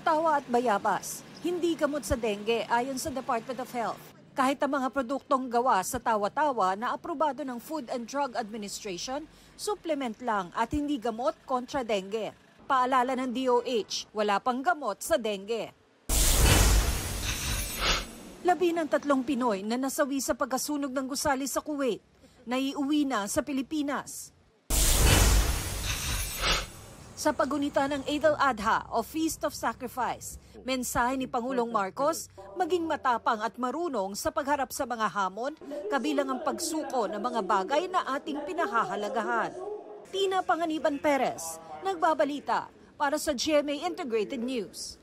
puro at bayabas, hindi gamot sa dengue ayon sa Department of Health. Kahit ang mga produktong gawa sa tawa-tawa na aprobado ng Food and Drug Administration, supplement lang at hindi gamot kontra dengue. Paalala ng DOH, wala pang gamot sa dengue. Labi ng tatlong Pinoy na nasawi sa pagkasunog ng gusali sa Kuwait, naiuwi na sa Pilipinas sa pagunita ng Eid al-Adha o Feast of Sacrifice. Mensahe ni Pangulong Marcos, maging matapang at marunong sa pagharap sa mga hamon kabilang ang pagsuko ng mga bagay na ating pinahahalagahan. Tina Panganiban Perez, nagbabalita para sa GMA Integrated News.